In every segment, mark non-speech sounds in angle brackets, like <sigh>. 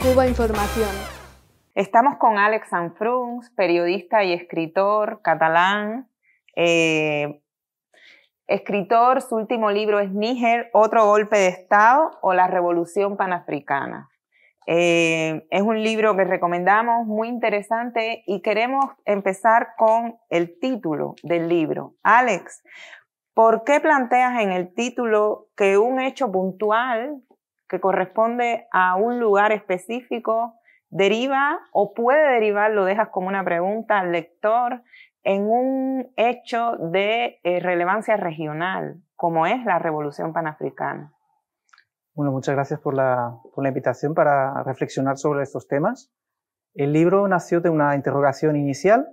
Cuba Información. Estamos con Alex Sanfruns, periodista y escritor catalán. Eh, escritor, su último libro es Níger, otro golpe de Estado o la revolución panafricana. Eh, es un libro que recomendamos, muy interesante, y queremos empezar con el título del libro. Alex, ¿por qué planteas en el título que un hecho puntual que corresponde a un lugar específico deriva o puede derivar, lo dejas como una pregunta al lector, en un hecho de eh, relevancia regional, como es la Revolución Panafricana. Bueno, muchas gracias por la, invitación para reflexionar sobre estos temas. El libro nació de una interrogación inicial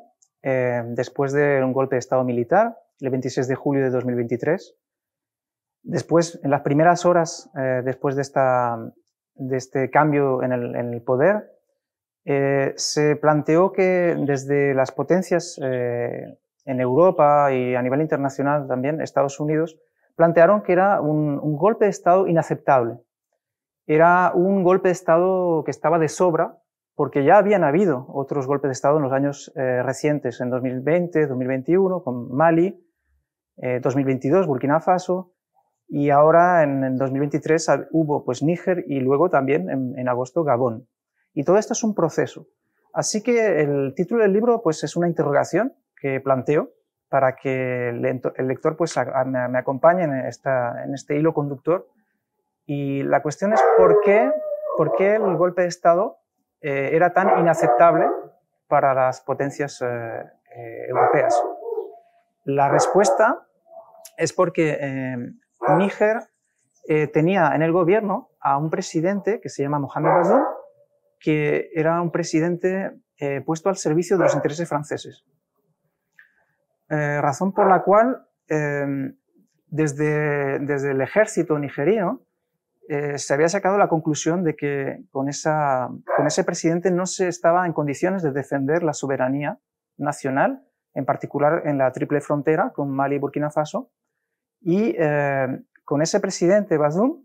eh, después de un golpe de Estado militar, el 26 de julio de 2023, Después, en las primeras horas eh, después de, esta, de, este cambio en el, poder, eh, se planteó que desde las potencias eh, en Europa y a nivel internacional también, Estados Unidos, plantearon que era un, golpe de Estado inaceptable. Era un golpe de Estado que estaba de sobra, porque ya habían habido otros golpes de Estado en los años recientes, en 2020, 2021, con Mali, 2022, Burkina Faso, y ahora en el 2023 hubo pues Níger y luego también en, agosto Gabón. Y todo esto es un proceso. Así que el título del libro pues es una interrogación que planteo para que el, lector pues me, acompañe en, esta, en este hilo conductor. Y la cuestión es por qué, por qué el golpe de Estado eh, era tan inaceptable para las potencias eh, eh, europeas. La respuesta es porque Níger eh, tenía en el gobierno a un presidente que se llama Mohamed Bazoum, que era un presidente eh, puesto al servicio de los intereses franceses. Eh, razón por la cual desde, desde, el ejército nigerino se había sacado la conclusión de que con, esa, con ese presidente no se estaba en condiciones de defender la soberanía nacional, en particular en la triple frontera con Mali y Burkina Faso, y eh, con ese presidente Bazoum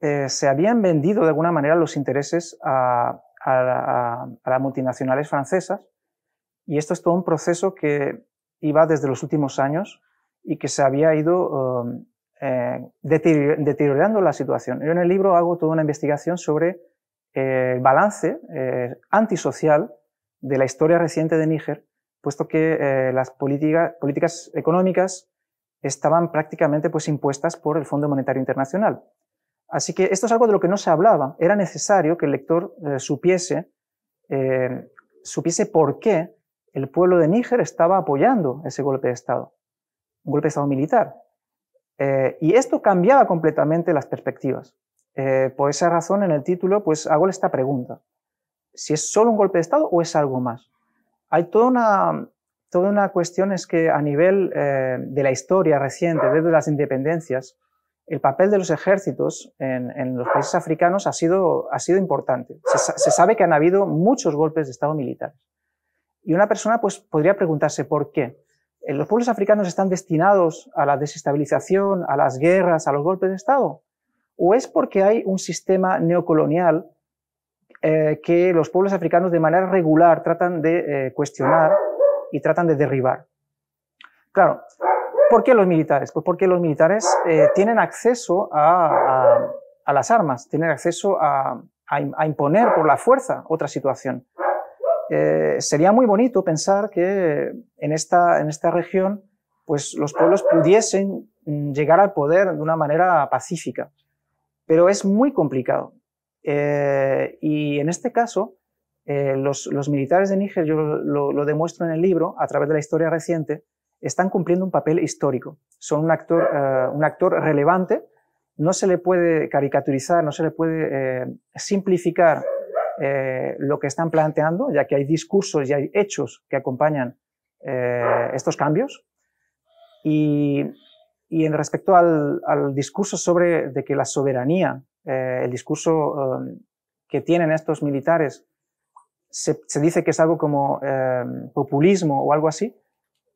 eh, se habían vendido de alguna manera los intereses a, a, a, a, las multinacionales francesas. Y esto es todo un proceso que iba desde los últimos años y que se había ido um, eh, deteriorando la situación. Yo en el libro hago toda una investigación sobre eh, el balance eh, antisocial de la historia reciente de Níger, puesto que eh, las políticas económicas estaban prácticamente pues impuestas por el Fondo Monetario Internacional. Así que esto es algo de lo que no se hablaba. Era necesario que el lector eh, supiese, eh, supiese por qué el pueblo de Níger estaba apoyando ese golpe de Estado, un golpe de Estado militar. Eh, y esto cambiaba completamente las perspectivas. por esa razón, en el título, pues hago esta pregunta. ¿Si es solo un golpe de Estado o es algo más? Hay toda una, toda una cuestión es que a nivel eh, de la historia reciente, desde las independencias, el papel de los ejércitos en, los países africanos ha sido, ha sido importante. Se, sabe que han habido muchos golpes de Estado militares. Y una persona pues, podría preguntarse por qué. Eh, ¿Los pueblos africanos están destinados a la desestabilización, a las guerras, a los golpes de Estado? ¿O es porque hay un sistema neocolonial eh, que los pueblos africanos de manera regular tratan de cuestionar y tratan de derribar. Claro, ¿por qué los militares? Pues porque los militares eh, tienen acceso a, las armas, tienen acceso a, imponer por la fuerza otra situación. Eh, sería muy bonito pensar que en esta, en esta región pues los pueblos pudiesen mm, llegar al poder de una manera pacífica. Pero es muy complicado. Eh, y en este caso, eh, los, militares de Níger, yo lo, demuestro en el libro, a través de la historia reciente, están cumpliendo un papel histórico. Son un actor, eh, un actor relevante, no se le puede caricaturizar, no se le puede eh, simplificar lo que están planteando, ya que hay discursos y hay hechos que acompañan estos cambios. Y, en respecto al, al, discurso sobre de que la soberanía, el discurso que tienen estos militares se, dice que es algo como em, populismo o algo así.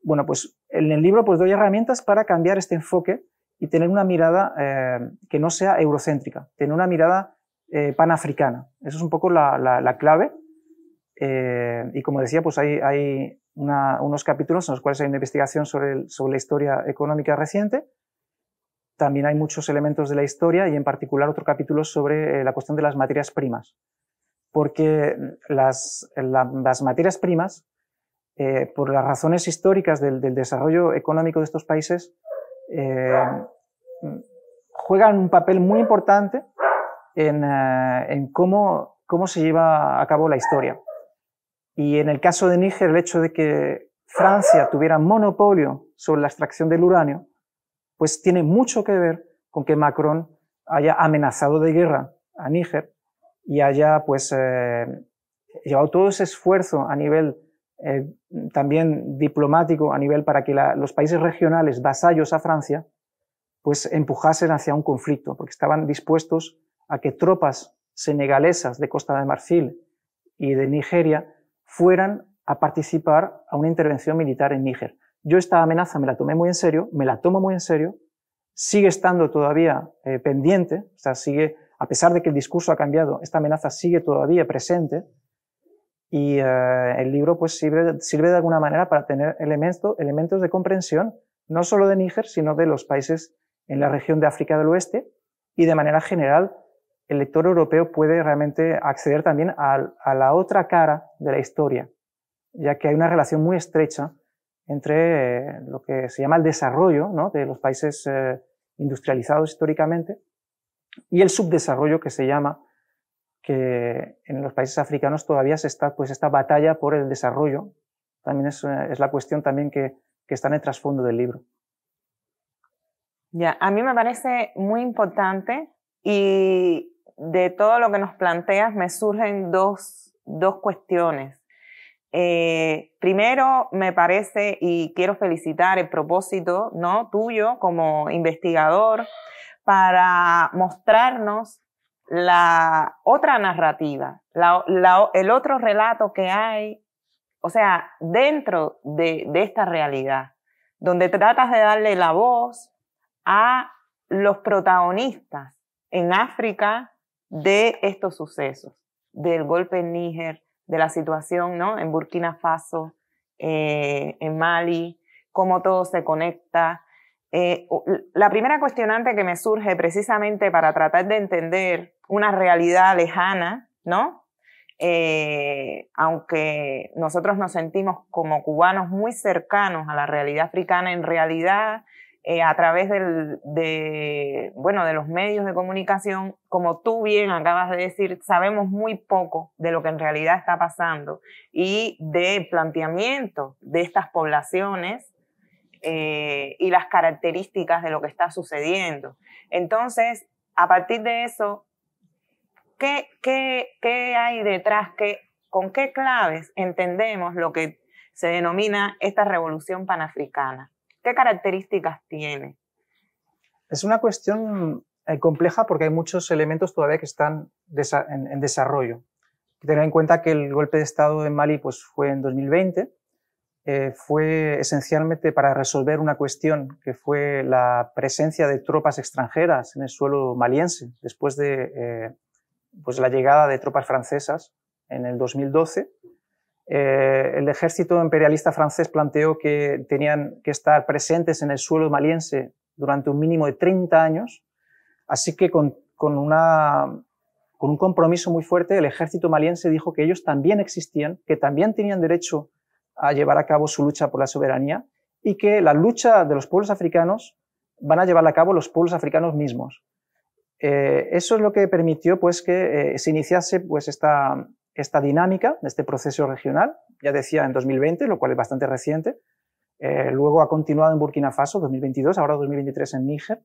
Bueno, pues en el libro pues doy herramientas para cambiar este enfoque y tener una mirada em, que no sea eurocéntrica, tener una mirada eh, panafricana. Eso es un poco la, clave. Eh, y como decía, pues hay, hay unos capítulos en los cuales hay una investigación sobre la historia económica reciente. También hay muchos elementos de la historia y en particular otro capítulo sobre eh, la cuestión de las materias primas porque las, materias primas, eh, por las razones históricas del, desarrollo económico de estos países, eh, juegan un papel muy importante eh, en, cómo, cómo se lleva a cabo la historia. Y en el caso de Níger, el hecho de que Francia tuviera monopolio sobre la extracción del uranio, pues tiene mucho que ver con que Macron haya amenazado de guerra a Níger y allá pues eh, llevado todo ese esfuerzo a nivel eh, también diplomático, a nivel para que los países regionales vasallos a Francia, pues empujasen hacia un conflicto, porque estaban dispuestos a que tropas senegalesas de Costa de Marfil y de Nigeria fueran a participar a una intervención militar en Níger. Yo esta amenaza me la tomé muy en serio, me la tomo muy en serio, sigue estando todavía eh, pendiente, o sea, sigue a pesar de que el discurso ha cambiado, esta amenaza sigue todavía presente y eh, el libro pues sirve, de alguna manera para tener elementos de comprensión, no solo de Níger, sino de los países en la región de África del Oeste y de manera general el lector europeo puede realmente acceder también a, la otra cara de la historia, ya que hay una relación muy estrecha entre eh, lo que se llama el desarrollo de los países eh, industrializados históricamente y el subdesarrollo que se llama, que en los países africanos todavía se está, pues esta batalla por el desarrollo, también es, eh, la cuestión también que, está en el trasfondo del libro. Ya, a mí me parece muy importante y de todo lo que nos planteas me surgen dos, cuestiones. Eh, primero, me parece y quiero felicitar el propósito ¿no? tuyo como investigador, para mostrarnos la otra narrativa, el otro relato que hay, o sea, dentro de, esta realidad, donde tratas de darle la voz a los protagonistas en África de estos sucesos, del golpe en Níger, de la situación en Burkina Faso, eh, en Mali, cómo todo se conecta, eh, la primera cuestionante que me surge precisamente para tratar de entender una realidad lejana, ¿no? Eh, aunque nosotros nos sentimos como cubanos muy cercanos a la realidad africana, en realidad eh, a través de, bueno, de los medios de comunicación, como tú bien acabas de decir, sabemos muy poco de lo que en realidad está pasando y del planteamiento de estas poblaciones eh, y las características de lo que está sucediendo. Entonces, a partir de eso, ¿qué, hay detrás? ¿Qué, ¿Con qué claves entendemos lo que se denomina esta revolución panafricana? ¿Qué características tiene? Es una cuestión eh, compleja porque hay muchos elementos todavía que están en, desarrollo. Tener en cuenta que el golpe de Estado en Mali pues, fue en 2020 eh, fue esencialmente para resolver una cuestión que fue la presencia de tropas extranjeras en el suelo maliense después de eh, pues la llegada de tropas francesas en el 2012. Eh, el ejército imperialista francés planteó que tenían que estar presentes en el suelo maliense durante un mínimo de 30 años, así que con, con un compromiso muy fuerte, el ejército maliense dijo que ellos también existían, que también tenían derecho a llevar a cabo su lucha por la soberanía y que la lucha de los pueblos africanos van a llevar a cabo los pueblos africanos mismos. Eh, eso es lo que permitió pues, que eh, se iniciase pues, esta, esta dinámica, este proceso regional, ya decía en 2020, lo cual es bastante reciente. Eh, luego ha continuado en Burkina Faso, 2022, ahora 2023 en Níger.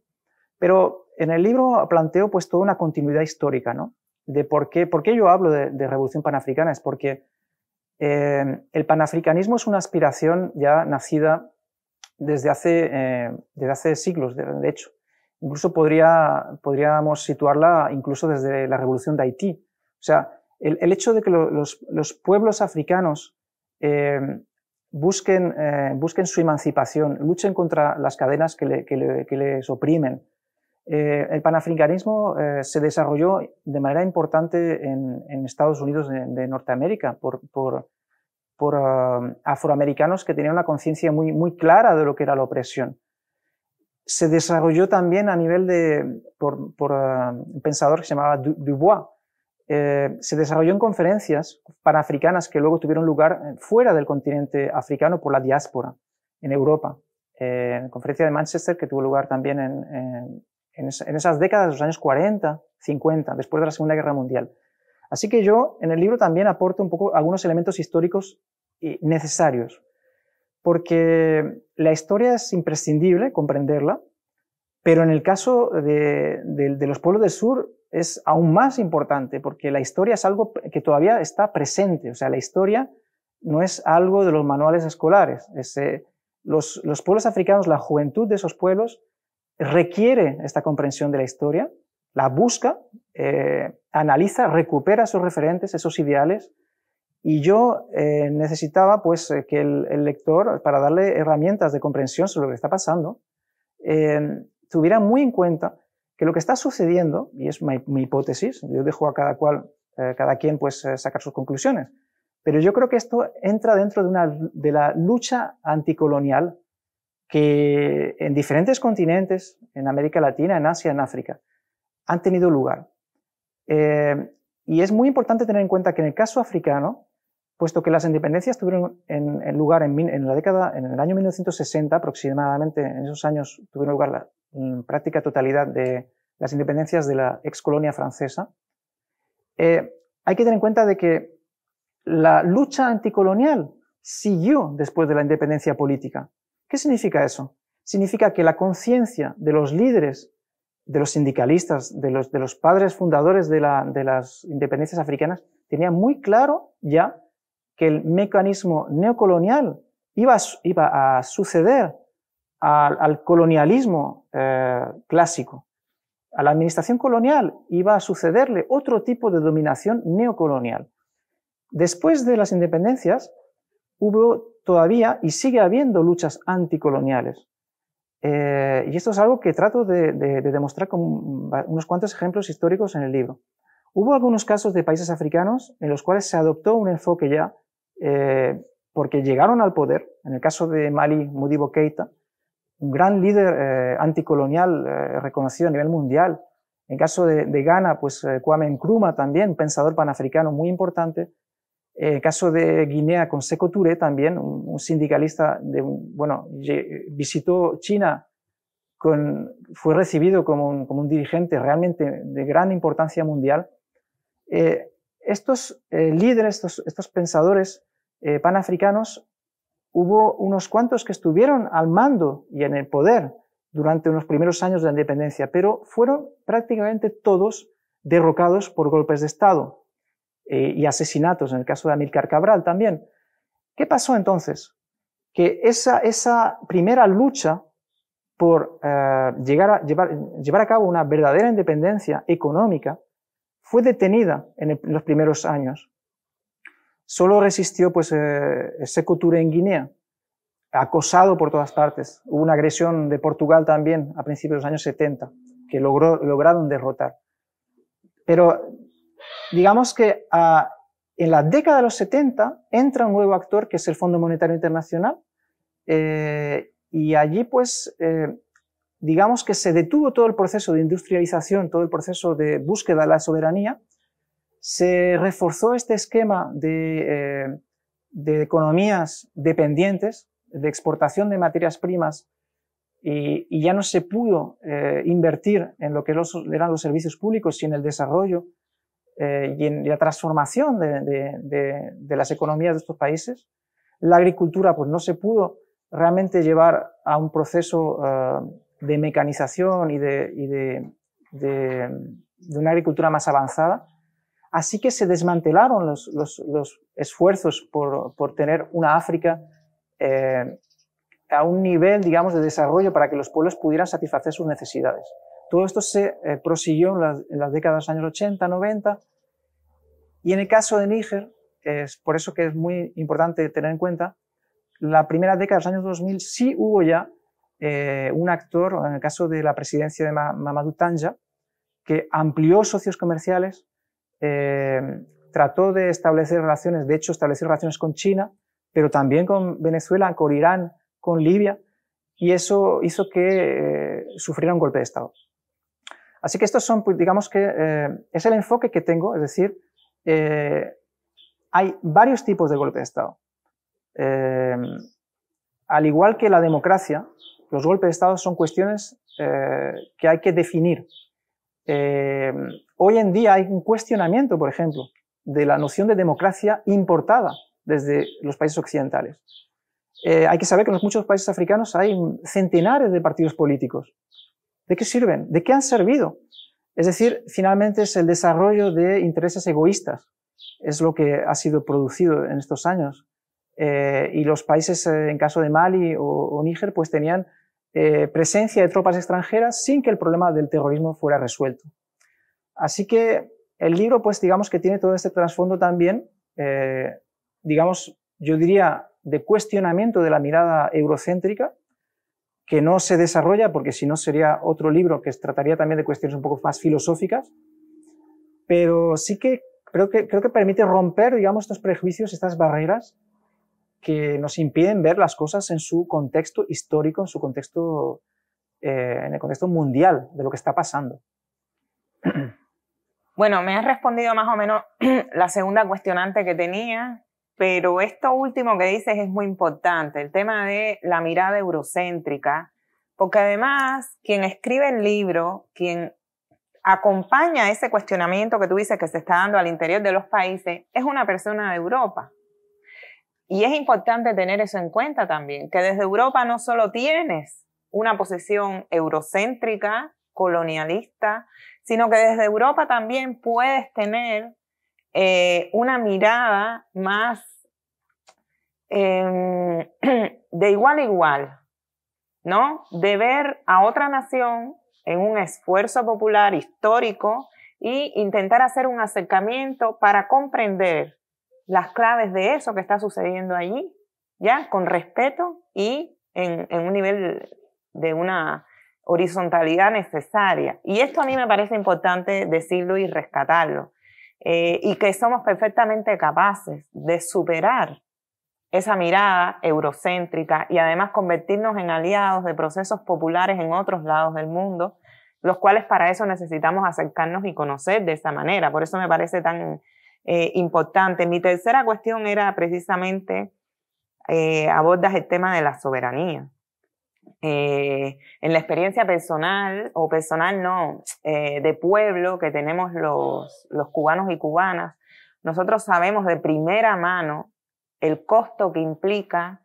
Pero en el libro planteo pues, toda una continuidad histórica, ¿no? De por qué, por yo hablo de, de revolución panafricana, es porque eh, el panafricanismo es una aspiración ya nacida desde hace, eh, siglos, de, hecho. Incluso podríamos situarla incluso desde la revolución de Haití. O sea, el, hecho de que los, pueblos africanos eh, busquen, su emancipación, luchen contra las cadenas que les oprimen, eh, el panafricanismo eh, se desarrolló de manera importante en, Estados Unidos de, Norteamérica por, ah, afroamericanos que tenían una conciencia muy, muy clara de lo que era la opresión. Se desarrolló también a nivel de, por, ah, un pensador que se llamaba Dubois, eh, se desarrolló en conferencias panafricanas que luego tuvieron lugar fuera del continente africano por la diáspora, en Europa. la conferencia de Manchester que tuvo lugar también en, en, esas décadas de los años 40, 50, después de la Segunda Guerra Mundial. Así que yo en el libro también aporto un poco algunos elementos históricos eh, necesarios, porque la historia es imprescindible comprenderla, pero en el caso de, los pueblos del sur es aún más importante, porque la historia es algo que todavía está presente, o sea, la historia no es algo de los manuales escolares. Eh, los pueblos africanos, la juventud de esos pueblos, requiere esta comprensión de la historia, la busca, eh, analiza, recupera esos referentes, esos ideales, y yo eh, necesitaba pues eh, que el, lector, para darle herramientas de comprensión sobre lo que está pasando, tuviera muy en cuenta que lo que está sucediendo, y es mi, hipótesis, yo dejo a cada cual, cada quien pues sacar sus conclusiones, pero yo creo que esto entra dentro de la lucha anticolonial que en diferentes continentes, en América Latina, en Asia, en África, han tenido lugar. Eh, y es muy importante tener en cuenta que en el caso africano, puesto que las independencias tuvieron en, lugar en, la década, en el año 1960 aproximadamente, en esos años tuvieron lugar la práctica totalidad de las independencias de la ex colonia francesa, eh, hay que tener en cuenta de que la lucha anticolonial siguió después de la independencia política. ¿Qué significa eso? Significa que la conciencia de los líderes, de los sindicalistas, de los, padres fundadores de, las independencias africanas, tenía muy claro ya que el mecanismo neocolonial iba a, suceder al, colonialismo eh, clásico. A la administración colonial iba a sucederle otro tipo de dominación neocolonial. Después de las independencias, hubo todavía y sigue habiendo luchas anticoloniales. Eh, y esto es algo que trato de, demostrar con unos cuantos ejemplos históricos en el libro. Hubo algunos casos de países africanos en los cuales se adoptó un enfoque ya eh, porque llegaron al poder. En el caso de Mali, Mudibo Keita, un gran líder eh, anticolonial reconocido a nivel mundial. En el caso de, Ghana, pues Kwame Nkrumah también, pensador panafricano muy importante. El eh, caso de Guinea con Seco Touré también, un, sindicalista de, bueno, visitó China con, fue recibido como un, como un, dirigente realmente de gran importancia mundial. Eh, estos eh, líderes, estos, estos pensadores panafricanos, hubo unos cuantos que estuvieron al mando y en el poder durante unos primeros años de la independencia, pero fueron prácticamente todos derrocados por golpes de Estado. Eh, y asesinatos, en el caso de Amílcar Cabral también. ¿Qué pasó entonces? Que esa, esa primera lucha por eh, llegar a, llevar, llevar, a cabo una verdadera independencia económica fue detenida en, los primeros años. Solo resistió pues, eh, Seco en Guinea, acosado por todas partes. Hubo una agresión de Portugal también a principios de los años 70, que logró, lograron derrotar. Pero digamos que ah, en la década de los 70 entra un nuevo actor que es el Fondo Monetario Internacional eh, y allí pues eh, digamos que se detuvo todo el proceso de industrialización, todo el proceso de búsqueda de la soberanía, se reforzó este esquema de, eh, economías dependientes, de exportación de materias primas y, ya no se pudo invertir en lo que eran los servicios públicos y en el desarrollo eh, y en la transformación de, las economías de estos países. La agricultura pues, no se pudo realmente llevar a un proceso eh, de mecanización y, de, una agricultura más avanzada. Así que se desmantelaron los, esfuerzos por, tener una África eh, a un nivel, digamos, de desarrollo para que los pueblos pudieran satisfacer sus necesidades. Todo esto se eh, prosiguió en las, décadas de los años 80, 90. Y en el caso de Níger, es por eso que es muy importante tener en cuenta, la primera década de los años 2000 sí hubo ya eh, un actor, en el caso de la presidencia de Mamadou Tanja, que amplió socios comerciales, eh, trató de establecer relaciones, de hecho establecer relaciones con China, pero también con Venezuela, con Irán, con Libia, y eso hizo que sufriera un golpe de Estado. Así que estos son, pues, digamos que, eh, es el enfoque que tengo, es decir, eh, hay varios tipos de golpe de Estado. Eh, al igual que la democracia, los golpes de Estado son cuestiones que hay que definir. hoy en día hay un cuestionamiento, por ejemplo, de la noción de democracia importada desde los países occidentales. hay que saber que en muchos países africanos hay centenares de partidos políticos ¿De qué sirven? ¿De qué han servido? Es decir, finalmente es el desarrollo de intereses egoístas, es lo que ha sido producido en estos años. Eh, y los países, eh, en caso de Mali o, Níger, pues tenían eh, presencia de tropas extranjeras sin que el problema del terrorismo fuera resuelto. Así que el libro, pues digamos que tiene todo este trasfondo también, digamos, yo diría, de cuestionamiento de la mirada eurocéntrica, que no se desarrolla, porque si no sería otro libro que trataría también de cuestiones un poco más filosóficas, pero sí que creo que, creo que permite romper, digamos, estos prejuicios, estas barreras que nos impiden ver las cosas en su contexto histórico, en su contexto, eh, en el contexto mundial de lo que está pasando. Bueno, me has respondido más o menos <clears throat> la segunda cuestionante que tenía, pero esto último que dices es muy importante, el tema de la mirada eurocéntrica, porque además quien escribe el libro, quien acompaña ese cuestionamiento que tú dices que se está dando al interior de los países, es una persona de Europa. Y es importante tener eso en cuenta también, que desde Europa no solo tienes una posición eurocéntrica, colonialista, sino que desde Europa también puedes tener eh, una mirada más em, <clears throat> de igual a igual, ¿no? De ver a otra nación en un esfuerzo popular histórico y intentar hacer un acercamiento para comprender las claves de eso que está sucediendo allí, ¿ya? Con respeto y en un nivel de una horizontalidad necesaria. Y esto a mí me parece importante decirlo y rescatarlo. Eh, y que somos perfectamente capaces de superar esa mirada eurocéntrica y además convertirnos en aliados de procesos populares en otros lados del mundo, los cuales para eso necesitamos acercarnos y conocer de esa manera. Por eso me parece tan eh, importante. Mi tercera cuestión era precisamente, eh, abordas el tema de la soberanía. Eh, en la experiencia personal, o personal no, eh, de pueblo que tenemos los, los cubanos y cubanas, nosotros sabemos de primera mano el costo que implica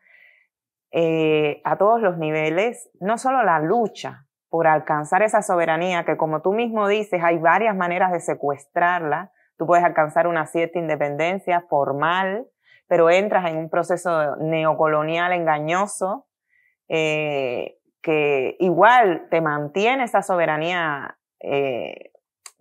eh, a todos los niveles, no solo la lucha por alcanzar esa soberanía, que como tú mismo dices, hay varias maneras de secuestrarla, tú puedes alcanzar una cierta independencia formal, pero entras en un proceso neocolonial engañoso, eh, que igual te mantiene esa soberanía, eh,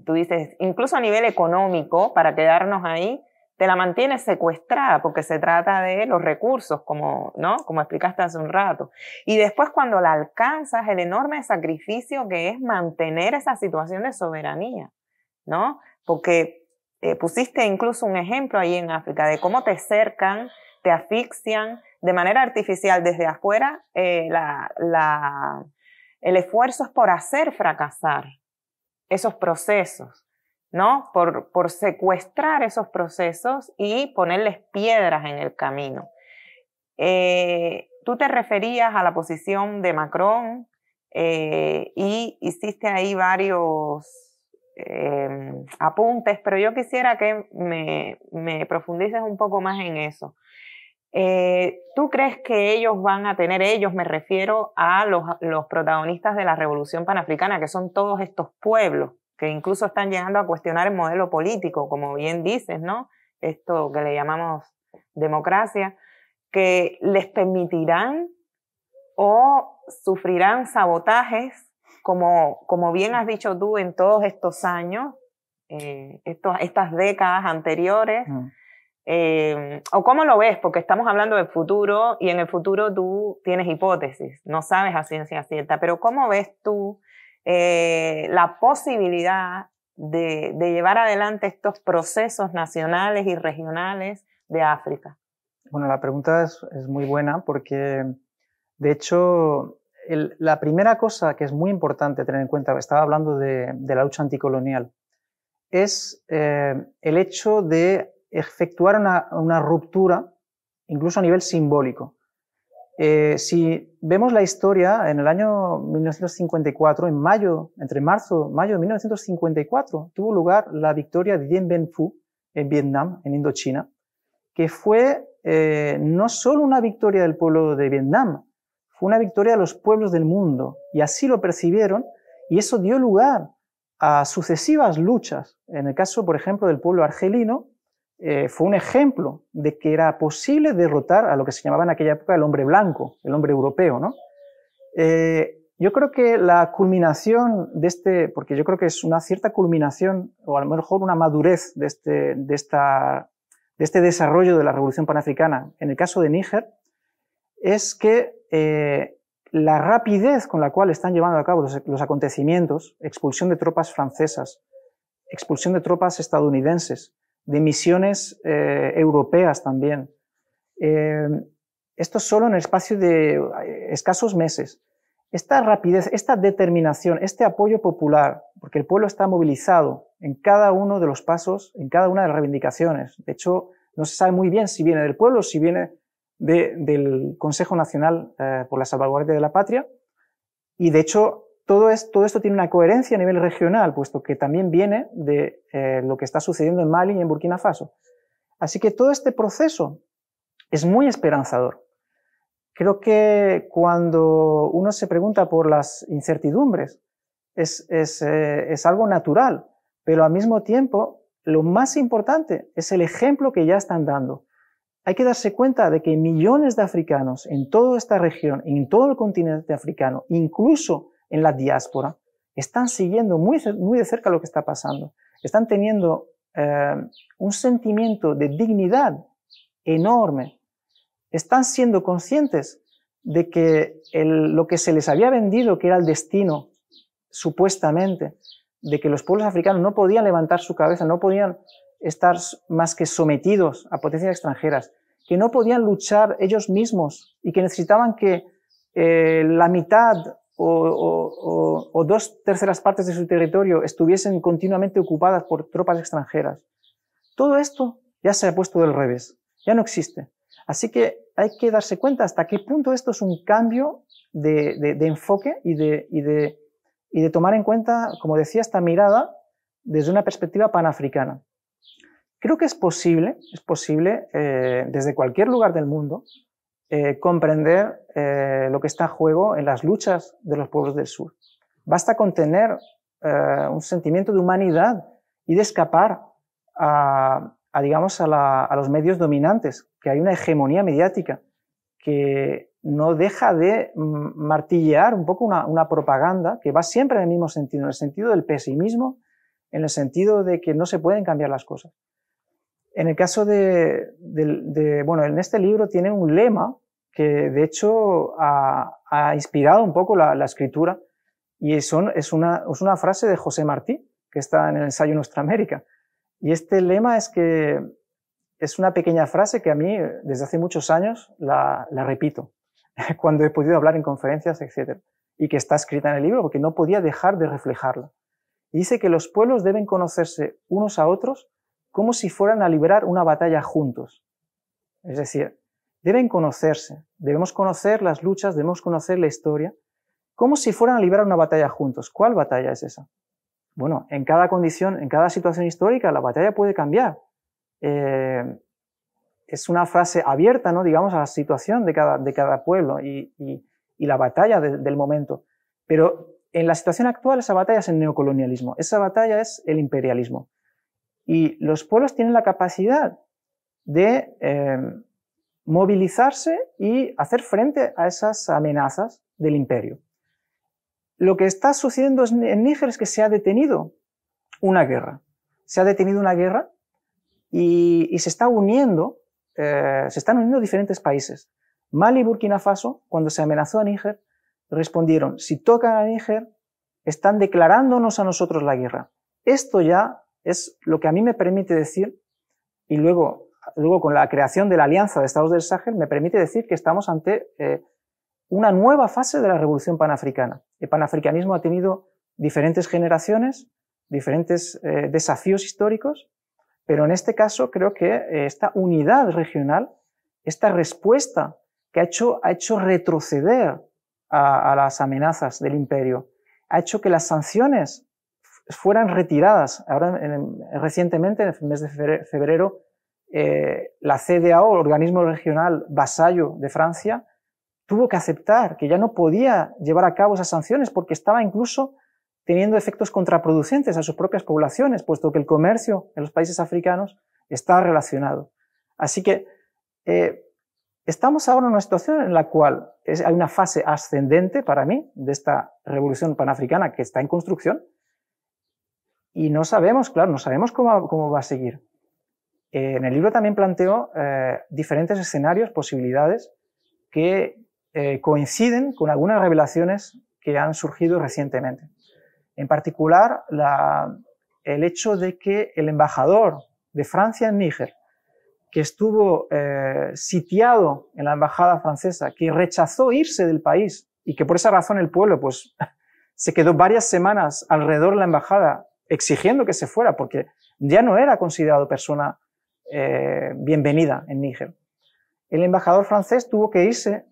tú dices, incluso a nivel económico, para quedarnos ahí, te la mantiene secuestrada porque se trata de los recursos, como, ¿no? como explicaste hace un rato. Y después cuando la alcanzas, el enorme sacrificio que es mantener esa situación de soberanía, ¿no? Porque eh, pusiste incluso un ejemplo ahí en África de cómo te cercan, te asfixian, de manera artificial desde afuera, eh, el esfuerzo es por hacer fracasar esos procesos, ¿no? Por, secuestrar esos procesos y ponerles piedras en el camino. Eh, tú te referías a la posición de Macron eh, y hiciste ahí varios apuntes, pero yo quisiera que me, profundices un poco más en eso. Eh, ¿Tú crees que ellos van a tener, ellos me refiero a los, protagonistas de la Revolución Panafricana, que son todos estos pueblos, que incluso están llegando a cuestionar el modelo político, como bien dices, ¿no? Esto que le llamamos democracia, que les permitirán o sufrirán sabotajes, como, como bien has dicho tú en todos estos años, eh, estas décadas anteriores. Mm. Eh, ¿O cómo lo ves? Porque estamos hablando del futuro y en el futuro tú tienes hipótesis, no sabes a ciencia cierta, pero ¿cómo ves tú eh, la posibilidad de, llevar adelante estos procesos nacionales y regionales de África? Bueno, la pregunta es, muy buena porque, de hecho, la primera cosa que es muy importante tener en cuenta, estaba hablando de, la lucha anticolonial, es eh, el hecho de efectuar una, ruptura, incluso a nivel simbólico. Eh, si vemos la historia, en el año 1954, en mayo, entre marzo y mayo de 1954, tuvo lugar la victoria de Dien Bien Phu en Vietnam, en Indochina, que fue eh, no solo una victoria del pueblo de Vietnam, fue una victoria de los pueblos del mundo, y así lo percibieron, y eso dio lugar a sucesivas luchas. En el caso, por ejemplo, del pueblo argelino, eh, fue un ejemplo de que era posible derrotar a lo que se llamaba en aquella época el hombre blanco, el hombre europeo. ¿no? Eh, yo creo que la culminación de este, porque yo creo que es una cierta culminación, o a lo mejor una madurez de este, este desarrollo de la revolución panafricana, en el caso de Níger, es que eh, la rapidez con la cual están llevando a cabo los acontecimientos, expulsión de tropas francesas, expulsión de tropas estadounidenses, de misiones eh, europeas también. Eh, esto solo en el espacio de eh, escasos meses. Esta rapidez, esta determinación, este apoyo popular, porque el pueblo está movilizado en cada uno de los pasos, en cada una de las reivindicaciones. De hecho, no se sabe muy bien si viene del pueblo, si viene del Consejo Nacional por la Salvaguardia de la Patria. Y de hecho, todo, esto tiene una coherencia a nivel regional, puesto que también viene de eh, lo que está sucediendo en Mali y en Burkina Faso. Así que todo este proceso es muy esperanzador. Creo que cuando uno se pregunta por las incertidumbres, eh, es algo natural, pero al mismo tiempo lo más importante es el ejemplo que ya están dando. Hay que darse cuenta de que millones de africanos en toda esta región, en todo el continente africano, incluso en la diáspora están siguiendo muy, muy de cerca lo que está pasando, están teniendo eh, un sentimiento de dignidad enorme, están siendo conscientes de que lo que se les había vendido, que era el destino, supuestamente, de que los pueblos africanos no podían levantar su cabeza, no podían estar más que sometidos a potencias extranjeras, que no podían luchar ellos mismos y que necesitaban que eh, la mitad o, dos terceras partes de su territorio estuviesen continuamente ocupadas por tropas extranjeras. Todo esto ya se ha puesto del revés, ya no existe. Así que hay que darse cuenta hasta qué punto esto es un cambio de, enfoque y de, tomar en cuenta, como decía, esta mirada desde una perspectiva panafricana. Creo que es posible, es posible eh, desde cualquier lugar del mundo, eh, comprender eh, lo que está en juego en las luchas de los pueblos del sur. Basta con tener eh, un sentimiento de humanidad y de escapar a, digamos, a, los medios dominantes, que hay una hegemonía mediática que no deja de mm, martillear un poco una propaganda que va siempre en el mismo sentido, en el sentido del pesimismo, en el sentido de que no se pueden cambiar las cosas. En el caso de, bueno, en este libro tiene un lema que de hecho ha, inspirado un poco la, escritura y es, una, frase de José Martí que está en el ensayo Nuestra América. Y este lema es que es una pequeña frase que a mí desde hace muchos años la, repito <laughs> cuando he podido hablar en conferencias, etc. Y que está escrita en el libro porque no podía dejar de reflejarla. dice que los pueblos deben conocerse unos a otros como si fueran a librar una batalla juntos. Es decir, deben conocerse, debemos conocer las luchas, debemos conocer la historia, como si fueran a librar una batalla juntos. ¿Cuál batalla es esa? Bueno, en cada condición, en cada situación histórica, la batalla puede cambiar. Eh, es una frase abierta, ¿no? digamos, a la situación de cada, pueblo y, la batalla del momento. Pero en la situación actual esa batalla es el neocolonialismo, esa batalla es el imperialismo. Y los pueblos tienen la capacidad de eh, movilizarse y hacer frente a esas amenazas del imperio. Lo que está sucediendo en Níger es que se ha detenido una guerra. Se ha detenido una guerra y, se está uniendo, eh, se están uniendo diferentes países. Mali y Burkina Faso, cuando se amenazó a Níger, respondieron, si tocan a Níger, están declarándonos a nosotros la guerra. Esto ya es lo que a mí me permite decir, y luego, luego con la creación de la Alianza de Estados del Sahel, me permite decir que estamos ante eh, una nueva fase de la revolución panafricana. El panafricanismo ha tenido diferentes generaciones, diferentes eh, desafíos históricos, pero en este caso creo que eh, esta unidad regional, esta respuesta que ha hecho, ha hecho retroceder a las amenazas del imperio, ha hecho que las sanciones fueran retiradas. Ahora, recientemente, en el mes de febrero, eh, la CDAO, el organismo regional vasallo de Francia, tuvo que aceptar que ya no podía llevar a cabo esas sanciones porque estaba incluso teniendo efectos contraproducentes a sus propias poblaciones, puesto que el comercio en los países africanos está relacionado. Así que eh, estamos ahora en una situación en la cual hay una fase ascendente para mí de esta revolución panafricana que está en construcción, y no sabemos, claro, no sabemos cómo, cómo va a seguir. Eh, en el libro también planteo eh, diferentes escenarios, posibilidades que eh, coinciden con algunas revelaciones que han surgido recientemente. En particular, la, el hecho de que el embajador de Francia en Níger, que estuvo sitiado en la embajada francesa, que rechazó irse del país y que por esa razón el pueblo pues, <laughs> se quedó varias semanas alrededor de la embajada exigiendo que se fuera, porque ya no era considerado persona eh, bienvenida en Níger. El embajador francés tuvo que irse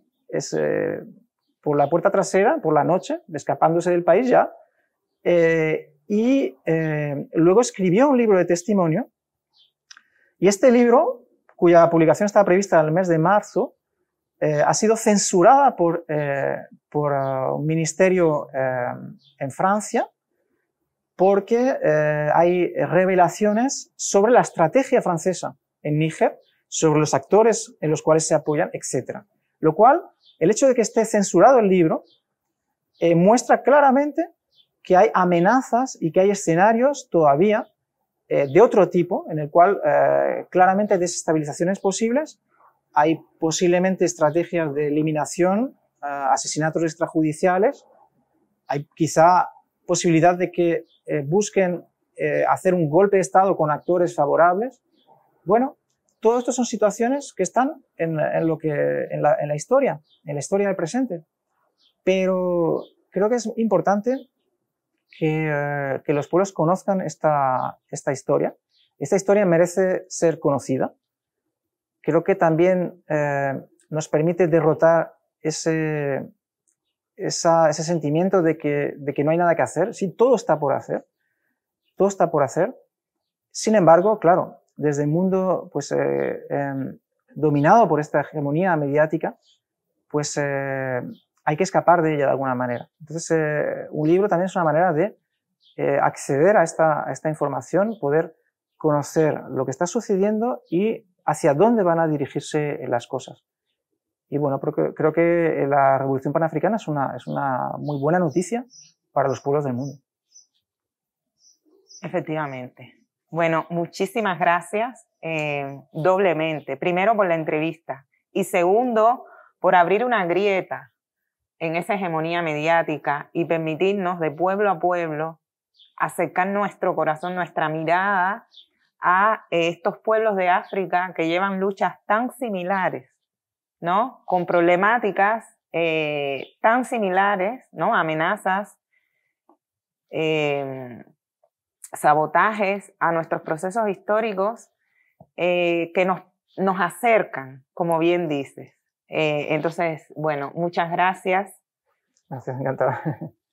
por la puerta trasera, por la noche, escapándose del país ya, eh, y eh, luego escribió un libro de testimonio. Y este libro, cuya publicación estaba prevista en el mes de marzo, ha sido censurada por, un ministerio en Francia porque eh, hay revelaciones sobre la estrategia francesa en Níger, sobre los actores en los cuales se apoyan, etc. Lo cual, el hecho de que esté censurado el libro eh, muestra claramente que hay amenazas y que hay escenarios todavía eh, de otro tipo, en el cual claramente hay desestabilizaciones posibles, hay posiblemente estrategias de eliminación, asesinatos extrajudiciales, hay quizá posibilidad de que eh, busquen eh, hacer un golpe de Estado con actores favorables. Bueno, todo esto son situaciones que están en, lo que, en la, historia, en la historia del presente. Pero creo que es importante que, eh, que, los pueblos conozcan esta, esta, historia. Esta historia merece ser conocida. Creo que también nos permite derrotar ese, ese sentimiento de que, no hay nada que hacer, sí, todo está por hacer, todo está por hacer. Sin embargo, claro, desde el mundo pues, eh, em, dominado por esta hegemonía mediática, pues eh, hay que escapar de ella de alguna manera. Entonces, eh, un libro también es una manera de acceder a esta información, poder conocer lo que está sucediendo y hacia dónde van a dirigirse las cosas. Y bueno, porque creo que eh, la revolución panafricana es una, es una muy buena noticia para los pueblos del mundo. Efectivamente. Bueno, muchísimas gracias eh, doblemente. Primero por la entrevista y segundo por abrir una grieta en esa hegemonía mediática y permitirnos de pueblo a pueblo acercar nuestro corazón, nuestra mirada a eh, estos pueblos de África que llevan luchas tan similares ¿no? Con problemáticas eh, tan similares, ¿no? Amenazas, eh, sabotajes a nuestros procesos históricos eh, que nos, nos, acercan, como bien dices. entonces, bueno, muchas gracias. Gracias, encantado. <laughs>